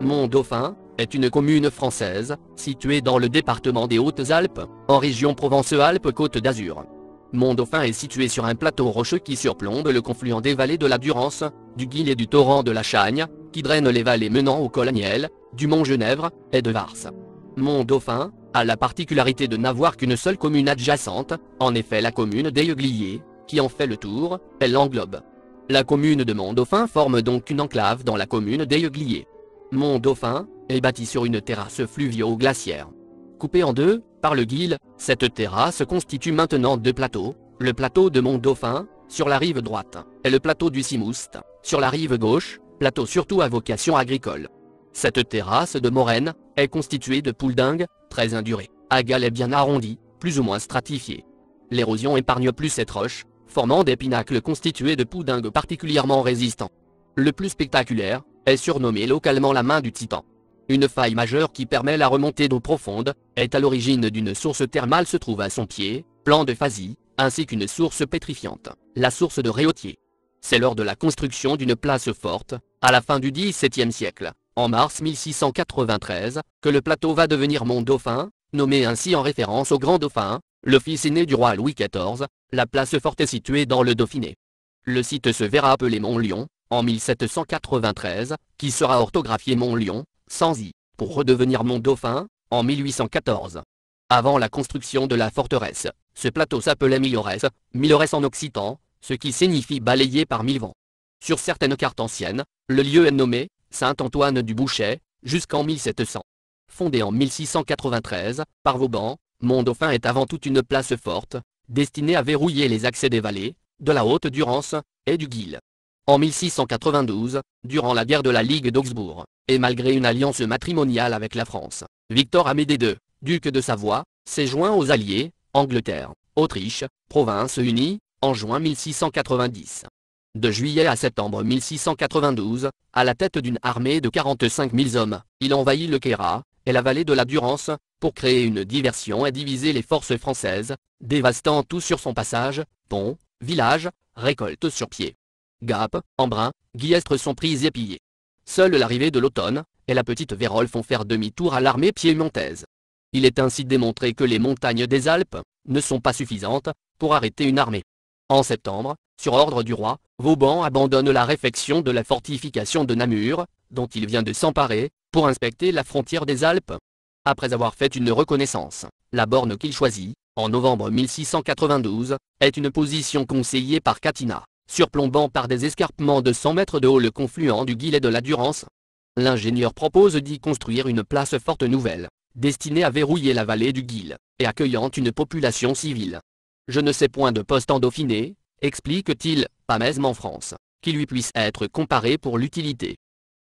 Mont-Dauphin, est une commune française, située dans le département des Hautes-Alpes, en région Provence-Alpes-Côte d'Azur. Mont-Dauphin est situé sur un plateau rocheux qui surplombe le confluent des vallées de la Durance, du Guil et du torrent de la Chagne, qui drainent les vallées menant au col du Mont-Genèvre, et de Vars. Mont-Dauphin, a la particularité de n'avoir qu'une seule commune adjacente, en effet la commune Yeugliers, qui en fait le tour, elle l'englobe. La commune de Mont-Dauphin forme donc une enclave dans la commune Yeugliers. Mont Dauphin, est bâti sur une terrasse fluvio-glaciaire. Coupée en deux, par le Guil, cette terrasse constitue maintenant deux plateaux, le plateau de Mont Dauphin, sur la rive droite, et le plateau du Simoust, sur la rive gauche, plateau surtout à vocation agricole. Cette terrasse de moraine, est constituée de poules dingues, très indurées, à est bien arrondis, plus ou moins stratifiée. L'érosion épargne plus cette roche, formant des pinacles constitués de poudingues particulièrement résistants. Le plus spectaculaire, surnommée localement la main du Titan. Une faille majeure qui permet la remontée d'eau profonde, est à l'origine d'une source thermale se trouve à son pied, plan de phasie, ainsi qu'une source pétrifiante, la source de Réautier. C'est lors de la construction d'une place forte, à la fin du XVIIe siècle, en mars 1693, que le plateau va devenir Mont Dauphin, nommé ainsi en référence au Grand Dauphin, le fils aîné du roi Louis XIV, la place forte est située dans le Dauphiné. Le site se verra appelé mont lyon en 1793, qui sera orthographié Mont-Lion, sans i, pour redevenir Mont-Dauphin, en 1814. Avant la construction de la forteresse, ce plateau s'appelait Milorès, Milorès en occitan, ce qui signifie balayé par mille vents. Sur certaines cartes anciennes, le lieu est nommé Saint-Antoine du Bouchet, jusqu'en 1700. Fondé en 1693 par Vauban, Mont-Dauphin est avant tout une place forte, destinée à verrouiller les accès des vallées, de la Haute-Durance et du Guil. En 1692, durant la guerre de la Ligue d'Augsbourg, et malgré une alliance matrimoniale avec la France, Victor Amédée II, duc de Savoie, s'est joint aux Alliés, Angleterre, Autriche, Province Unie, en juin 1690. De juillet à septembre 1692, à la tête d'une armée de 45 000 hommes, il envahit le Kéra, et la vallée de la Durance, pour créer une diversion et diviser les forces françaises, dévastant tout sur son passage, ponts, villages, récoltes sur pied. Gap, Embrun, Guillestre sont prises et pillées. Seule l'arrivée de l'automne et la petite vérole font faire demi-tour à l'armée piémontaise. Il est ainsi démontré que les montagnes des Alpes ne sont pas suffisantes pour arrêter une armée. En septembre, sur ordre du roi, Vauban abandonne la réfection de la fortification de Namur, dont il vient de s'emparer, pour inspecter la frontière des Alpes. Après avoir fait une reconnaissance, la borne qu'il choisit, en novembre 1692, est une position conseillée par Catina surplombant par des escarpements de 100 mètres de haut le confluent du et de la Durance. L'ingénieur propose d'y construire une place forte nouvelle, destinée à verrouiller la vallée du Guil, et accueillant une population civile. Je ne sais point de poste en Dauphiné, explique-t-il, pas même en France, qui lui puisse être comparé pour l'utilité.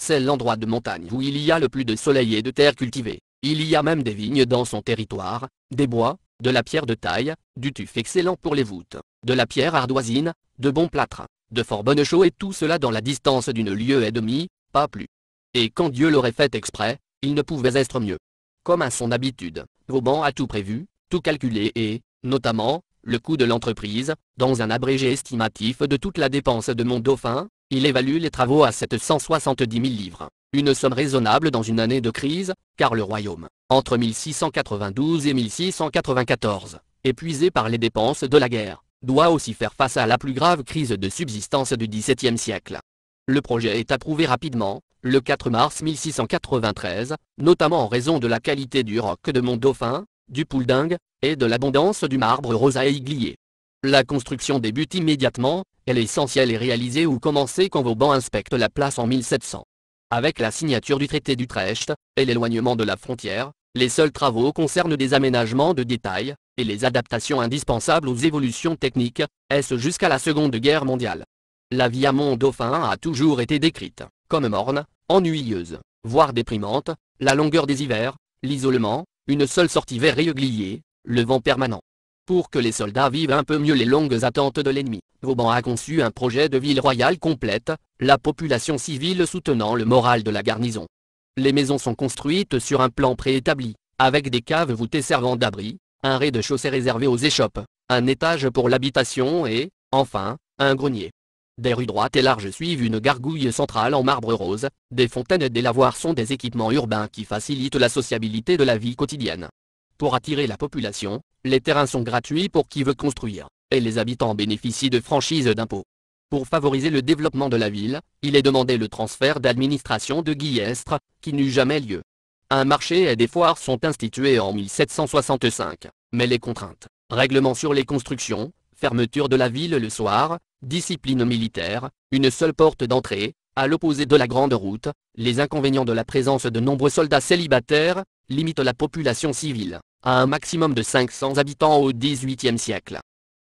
C'est l'endroit de montagne où il y a le plus de soleil et de terre cultivée. Il y a même des vignes dans son territoire, des bois, de la pierre de taille, du tuf excellent pour les voûtes, de la pierre ardoisine, de bons plâtres, de fort bonnes chaux et tout cela dans la distance d'une lieue et demie, pas plus. Et quand Dieu l'aurait fait exprès, il ne pouvait être mieux. Comme à son habitude, Vauban a tout prévu, tout calculé et, notamment, le coût de l'entreprise, dans un abrégé estimatif de toute la dépense de mon dauphin, il évalue les travaux à 770 000 livres, une somme raisonnable dans une année de crise, car le royaume, entre 1692 et 1694, épuisé par les dépenses de la guerre, doit aussi faire face à la plus grave crise de subsistance du XVIIe siècle. Le projet est approuvé rapidement, le 4 mars 1693, notamment en raison de la qualité du roc de Mont-Dauphin, du Pouldingue, et de l'abondance du marbre aiglier. La construction débute immédiatement, elle est essentielle et réalisée ou commencée quand Vauban inspecte la place en 1700. Avec la signature du traité d'Utrecht, et l'éloignement de la frontière, les seuls travaux concernent des aménagements de détail, et les adaptations indispensables aux évolutions techniques, est-ce jusqu'à la Seconde Guerre mondiale. La vie à mon dauphin a toujours été décrite, comme morne, ennuyeuse, voire déprimante, la longueur des hivers, l'isolement, une seule sortie vers régulier, le vent permanent. Pour que les soldats vivent un peu mieux les longues attentes de l'ennemi, Vauban a conçu un projet de ville royale complète, la population civile soutenant le moral de la garnison. Les maisons sont construites sur un plan préétabli, avec des caves voûtées servant d'abri, un rez-de-chaussée réservé aux échoppes, un étage pour l'habitation et, enfin, un grenier. Des rues droites et larges suivent une gargouille centrale en marbre rose, des fontaines et des lavoirs sont des équipements urbains qui facilitent la sociabilité de la vie quotidienne. Pour attirer la population, les terrains sont gratuits pour qui veut construire, et les habitants bénéficient de franchises d'impôts. Pour favoriser le développement de la ville, il est demandé le transfert d'administration de Guillestre, qui n'eut jamais lieu. Un marché et des foires sont institués en 1765 mais les contraintes, règlements sur les constructions, fermeture de la ville le soir, discipline militaire, une seule porte d'entrée, à l'opposé de la grande route, les inconvénients de la présence de nombreux soldats célibataires, limitent la population civile, à un maximum de 500 habitants au XVIIIe siècle.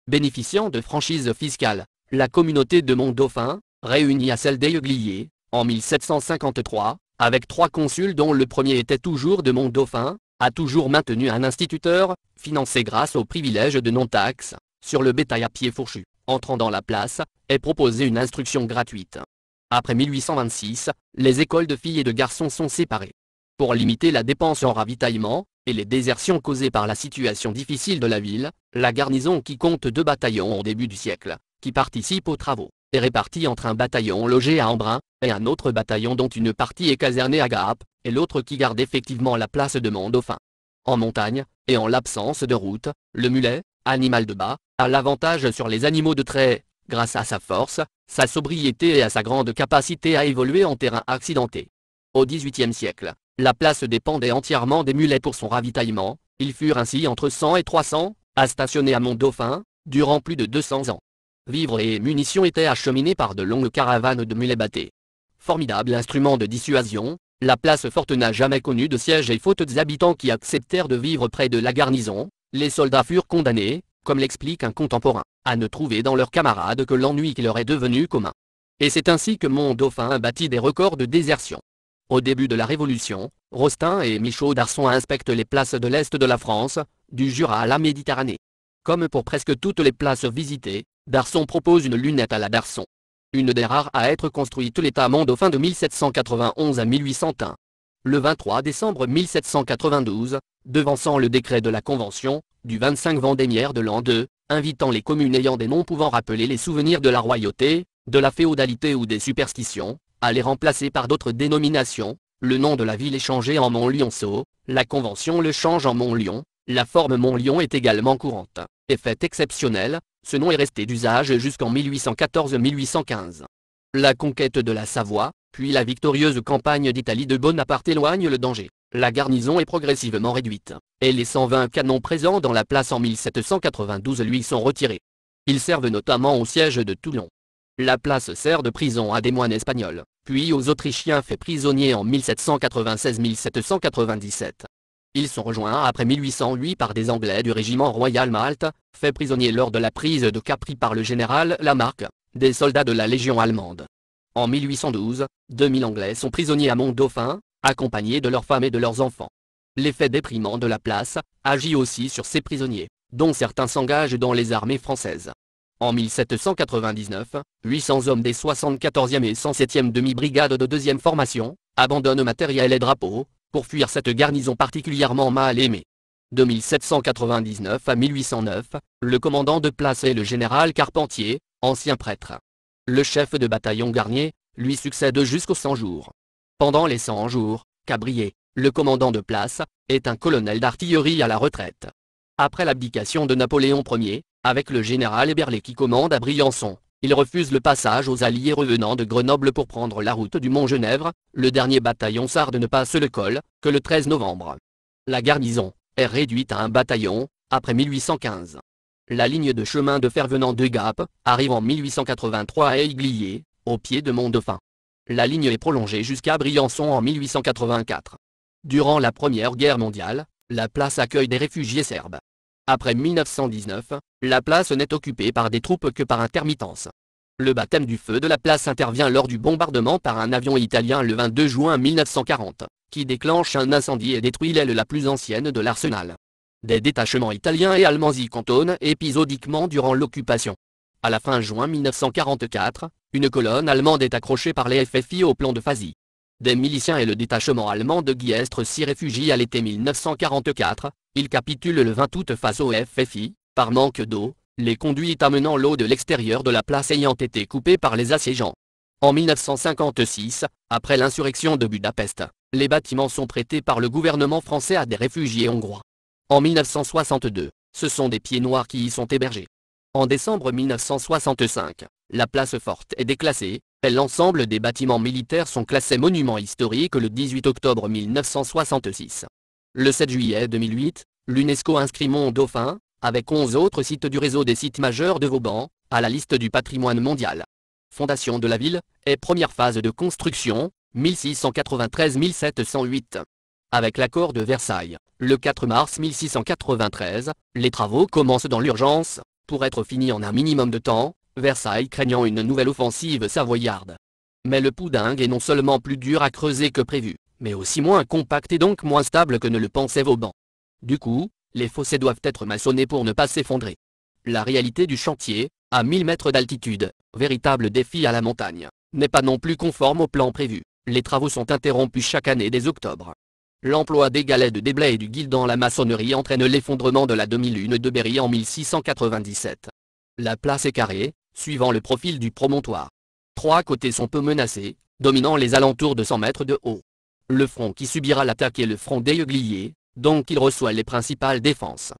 Bénéficiant de franchises fiscales, la communauté de Mont-Dauphin, réunie à celle d'Aiguillier, en 1753, avec trois consuls dont le premier était toujours de Mont-Dauphin, a toujours maintenu un instituteur, financé grâce au privilège de non-taxe, sur le bétail à pied fourchu, entrant dans la place, est proposé une instruction gratuite. Après 1826, les écoles de filles et de garçons sont séparées. Pour limiter la dépense en ravitaillement, et les désertions causées par la situation difficile de la ville, la garnison qui compte deux bataillons au début du siècle, qui participent aux travaux, est répartie entre un bataillon logé à Embrun, et un autre bataillon dont une partie est casernée à Gap, et l'autre qui garde effectivement la place de Mont-Dauphin. En montagne, et en l'absence de route, le mulet, animal de bas, a l'avantage sur les animaux de trait, grâce à sa force, sa sobriété et à sa grande capacité à évoluer en terrain accidenté. Au XVIIIe siècle, la place dépendait entièrement des mulets pour son ravitaillement, ils furent ainsi entre 100 et 300, à stationner à Mont-Dauphin, durant plus de 200 ans. Vivres et munitions étaient acheminés par de longues caravanes de mulets battés. Formidable instrument de dissuasion, la place forte n'a jamais connu de siège et faute des habitants qui acceptèrent de vivre près de la garnison, les soldats furent condamnés, comme l'explique un contemporain, à ne trouver dans leurs camarades que l'ennui qui leur est devenu commun. Et c'est ainsi que mont dauphin bâti des records de désertion. Au début de la Révolution, Rostin et Michaud d'Arson inspectent les places de l'Est de la France, du Jura à la Méditerranée. Comme pour presque toutes les places visitées, Darson propose une lunette à la Darson. Une des rares à être construite l'état-monde au fin de 1791 à 1801. Le 23 décembre 1792, devançant le décret de la Convention, du 25 Vendémiaire de l'an 2, invitant les communes ayant des noms pouvant rappeler les souvenirs de la royauté, de la féodalité ou des superstitions, à les remplacer par d'autres dénominations, le nom de la ville est changé en mont lyonceau la Convention le change en mont lyon la forme mont lyon est également courante. Effet exceptionnel, ce nom est resté d'usage jusqu'en 1814-1815. La conquête de la Savoie, puis la victorieuse campagne d'Italie de Bonaparte éloigne le danger. La garnison est progressivement réduite, et les 120 canons présents dans la place en 1792 lui sont retirés. Ils servent notamment au siège de Toulon. La place sert de prison à des moines espagnols, puis aux Autrichiens faits prisonniers en 1796-1797. Ils sont rejoints après 1808 par des Anglais du régiment Royal Malte, faits prisonniers lors de la prise de Capri par le général Lamarck, des soldats de la Légion allemande. En 1812, 2000 Anglais sont prisonniers à Mont-Dauphin, accompagnés de leurs femmes et de leurs enfants. L'effet déprimant de la place agit aussi sur ces prisonniers, dont certains s'engagent dans les armées françaises. En 1799, 800 hommes des 74e et 107e demi-brigades de deuxième formation abandonnent matériel et drapeaux pour fuir cette garnison particulièrement mal aimée. De 1799 à 1809, le commandant de place est le général Carpentier, ancien prêtre. Le chef de bataillon Garnier, lui succède jusqu'aux 100 jours. Pendant les 100 jours, Cabrier, le commandant de place, est un colonel d'artillerie à la retraite. Après l'abdication de Napoléon Ier, avec le général Héberlé qui commande à Briançon, il refuse le passage aux alliés revenant de Grenoble pour prendre la route du Mont-Genèvre, le dernier bataillon sarde ne passe le col, que le 13 novembre. La garnison est réduite à un bataillon, après 1815. La ligne de chemin de fer venant de Gap arrive en 1883 à Aiglier, au pied de Mont-Dauphin. La ligne est prolongée jusqu'à Briançon en 1884. Durant la Première Guerre mondiale, la place accueille des réfugiés serbes. Après 1919, la place n'est occupée par des troupes que par intermittence. Le baptême du feu de la place intervient lors du bombardement par un avion italien le 22 juin 1940, qui déclenche un incendie et détruit l'aile la plus ancienne de l'arsenal. Des détachements italiens et allemands y cantonnent épisodiquement durant l'occupation. À la fin juin 1944, une colonne allemande est accrochée par les FFI au plan de Fazi. Des miliciens et le détachement allemand de Guiestre s'y réfugient à l'été 1944, il capitule le 20 août face au FFI, par manque d'eau, les conduites amenant l'eau de l'extérieur de la place ayant été coupées par les assiégeants. En 1956, après l'insurrection de Budapest, les bâtiments sont prêtés par le gouvernement français à des réfugiés hongrois. En 1962, ce sont des pieds noirs qui y sont hébergés. En décembre 1965, la place forte est déclassée, et l'ensemble des bâtiments militaires sont classés monuments historiques le 18 octobre 1966. Le 7 juillet 2008, l'UNESCO inscrit Mont-Dauphin, avec 11 autres sites du réseau des sites majeurs de Vauban, à la liste du patrimoine mondial. Fondation de la ville, et première phase de construction, 1693-1708. Avec l'accord de Versailles, le 4 mars 1693, les travaux commencent dans l'urgence, pour être finis en un minimum de temps, Versailles craignant une nouvelle offensive savoyarde. Mais le poudingue est non seulement plus dur à creuser que prévu, mais aussi moins compact et donc moins stable que ne le pensait Vauban. Du coup, les fossés doivent être maçonnés pour ne pas s'effondrer. La réalité du chantier, à 1000 mètres d'altitude, véritable défi à la montagne, n'est pas non plus conforme au plan prévu. Les travaux sont interrompus chaque année dès octobre. L'emploi des galets de déblais et du guil dans la maçonnerie entraîne l'effondrement de la demi-lune de Berry en 1697. La place est carrée, suivant le profil du promontoire. Trois côtés sont peu menacés, dominant les alentours de 100 mètres de haut. Le front qui subira l'attaque est le front des Eugliers, donc il reçoit les principales défenses.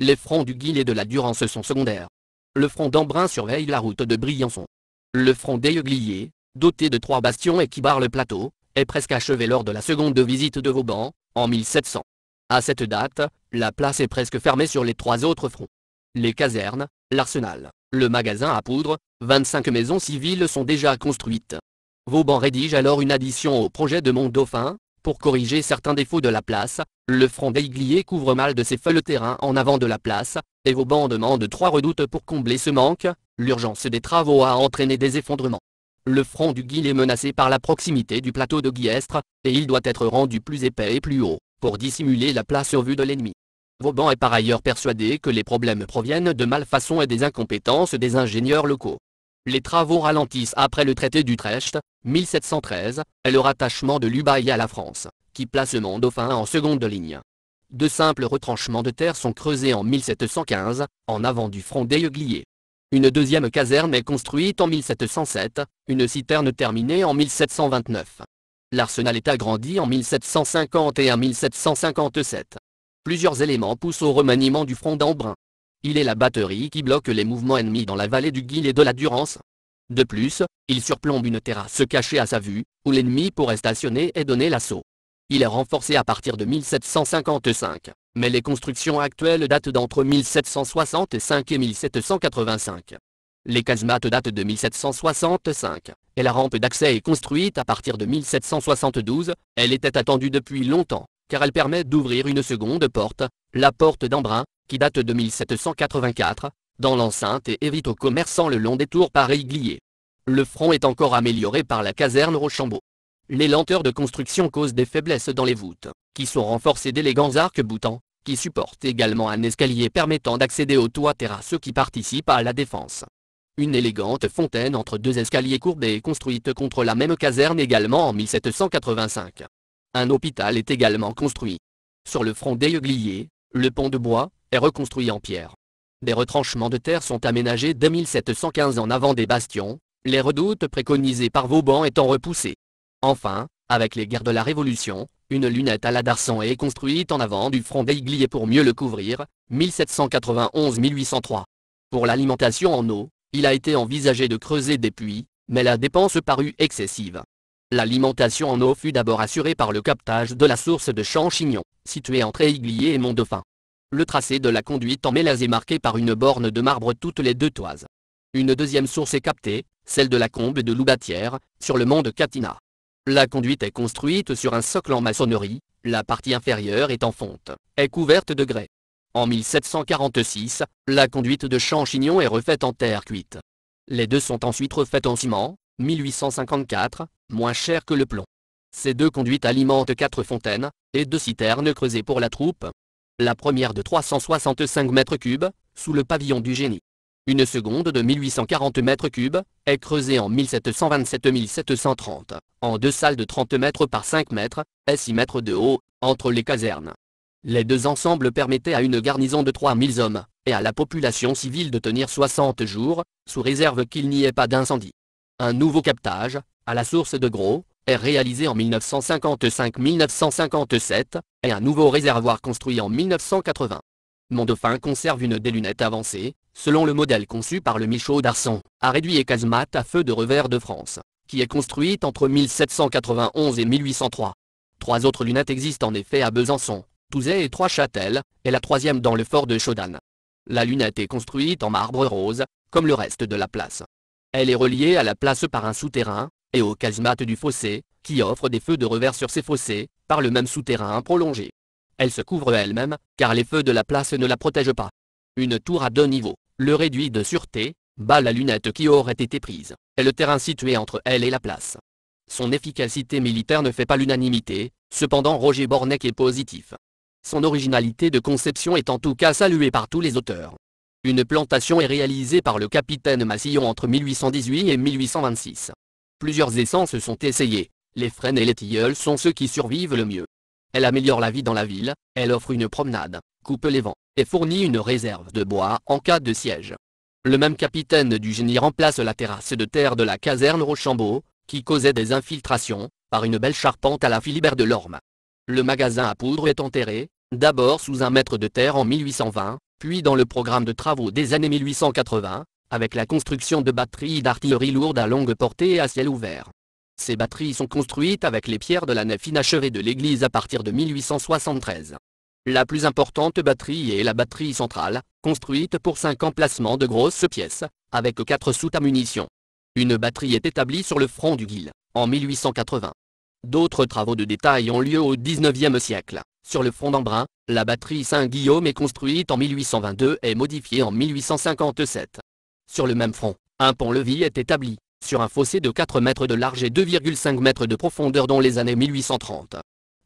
Les fronts du Guil et de la Durance sont secondaires. Le front d'Embrun surveille la route de Briançon. Le front des doté de trois bastions et qui barre le plateau, est presque achevé lors de la seconde visite de Vauban, en 1700. À cette date, la place est presque fermée sur les trois autres fronts. Les casernes, l'arsenal, le magasin à poudre, 25 maisons civiles sont déjà construites. Vauban rédige alors une addition au projet de Mont-Dauphin, pour corriger certains défauts de la place, le front d'Aiglier couvre mal de ses feux le terrain en avant de la place, et Vauban demande trois redoutes pour combler ce manque, l'urgence des travaux a entraîné des effondrements. Le front du Guil est menacé par la proximité du plateau de Guiestre, et il doit être rendu plus épais et plus haut, pour dissimuler la place au vue de l'ennemi. Vauban est par ailleurs persuadé que les problèmes proviennent de malfaçons et des incompétences des ingénieurs locaux. Les travaux ralentissent après le traité d'Utrecht, 1713, et le rattachement de Lubaï à la France, qui place le Dauphin en seconde ligne. De simples retranchements de terre sont creusés en 1715, en avant du front d'Aiguillier. Une deuxième caserne est construite en 1707, une citerne terminée en 1729. L'arsenal est agrandi en 1750 et en 1757. Plusieurs éléments poussent au remaniement du front d'Embrun. Il est la batterie qui bloque les mouvements ennemis dans la vallée du Guil et de la Durance. De plus, il surplombe une terrasse cachée à sa vue, où l'ennemi pourrait stationner et donner l'assaut. Il est renforcé à partir de 1755, mais les constructions actuelles datent d'entre 1765 et 1785. Les casemates datent de 1765, et la rampe d'accès est construite à partir de 1772, elle était attendue depuis longtemps, car elle permet d'ouvrir une seconde porte, la porte d'Embrun, qui date de 1784, dans l'enceinte et évite aux commerçants le long des tours par glier Le front est encore amélioré par la caserne Rochambeau. Les lenteurs de construction causent des faiblesses dans les voûtes, qui sont renforcées d'élégants arcs-boutants, qui supportent également un escalier permettant d'accéder au toit terrasse qui participe à la défense. Une élégante fontaine entre deux escaliers courbés est construite contre la même caserne également en 1785. Un hôpital est également construit. Sur le front d'Aiglier, le pont de bois, est reconstruit en pierre. Des retranchements de terre sont aménagés dès 1715 en avant des bastions, les redoutes préconisées par Vauban étant repoussées. Enfin, avec les guerres de la Révolution, une lunette à la Darsan est construite en avant du front d'Aiglier pour mieux le couvrir, 1791-1803. Pour l'alimentation en eau, il a été envisagé de creuser des puits, mais la dépense parut excessive. L'alimentation en eau fut d'abord assurée par le captage de la source de Champchignon, située entre Aiglier et Mont-Dauphin. Le tracé de la conduite en mélas est marqué par une borne de marbre toutes les deux toises. Une deuxième source est captée, celle de la combe de Loubatière, sur le mont de Catina. La conduite est construite sur un socle en maçonnerie, la partie inférieure est en fonte, est couverte de grès. En 1746, la conduite de Champchignon est refaite en terre cuite. Les deux sont ensuite refaites en ciment, 1854, moins cher que le plomb. Ces deux conduites alimentent quatre fontaines, et deux citernes creusées pour la troupe, la première de 365 mètres cubes, sous le pavillon du génie. Une seconde de 1840 mètres cubes, est creusée en 1727-1730, en deux salles de 30 mètres par 5 mètres, et 6 mètres de haut, entre les casernes. Les deux ensembles permettaient à une garnison de 3000 hommes, et à la population civile de tenir 60 jours, sous réserve qu'il n'y ait pas d'incendie. Un nouveau captage, à la source de Gros, est réalisé en 1955-1957, et un nouveau réservoir construit en 1980. dauphin conserve une des lunettes avancées, selon le modèle conçu par le Michaud d'Arson, à réduit et Casemate à feu de revers de France, qui est construite entre 1791 et 1803. Trois autres lunettes existent en effet à Besançon, Touzet et Trois-Châtel, et la troisième dans le fort de Chaudanne. La lunette est construite en marbre rose, comme le reste de la place. Elle est reliée à la place par un souterrain, et aux casemates du fossé, qui offre des feux de revers sur ces fossés, par le même souterrain prolongé. Elle se couvre elle-même, car les feux de la place ne la protègent pas. Une tour à deux niveaux, le réduit de sûreté, bat la lunette qui aurait été prise, et le terrain situé entre elle et la place. Son efficacité militaire ne fait pas l'unanimité, cependant Roger Bornec est positif. Son originalité de conception est en tout cas saluée par tous les auteurs. Une plantation est réalisée par le capitaine Massillon entre 1818 et 1826. Plusieurs essences sont essayées. Les frênes et les tilleuls sont ceux qui survivent le mieux. Elle améliore la vie dans la ville, elle offre une promenade, coupe les vents, et fournit une réserve de bois en cas de siège. Le même capitaine du génie remplace la terrasse de terre de la caserne Rochambeau, qui causait des infiltrations, par une belle charpente à la filibère de l'orme. Le magasin à poudre est enterré, d'abord sous un mètre de terre en 1820, puis dans le programme de travaux des années 1880, avec la construction de batteries d'artillerie lourde à longue portée et à ciel ouvert. Ces batteries sont construites avec les pierres de la nef inachevée de l'église à partir de 1873. La plus importante batterie est la batterie centrale, construite pour cinq emplacements de grosses pièces, avec quatre soutes à munitions. Une batterie est établie sur le front du Guil, en 1880. D'autres travaux de détail ont lieu au XIXe siècle. Sur le front d'Embrun, la batterie Saint-Guillaume est construite en 1822 et modifiée en 1857. Sur le même front, un pont-levis est établi, sur un fossé de 4 mètres de large et 2,5 mètres de profondeur dans les années 1830.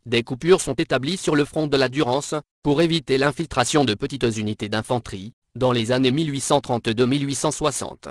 Des coupures sont établies sur le front de la Durance, pour éviter l'infiltration de petites unités d'infanterie, dans les années 1830 1860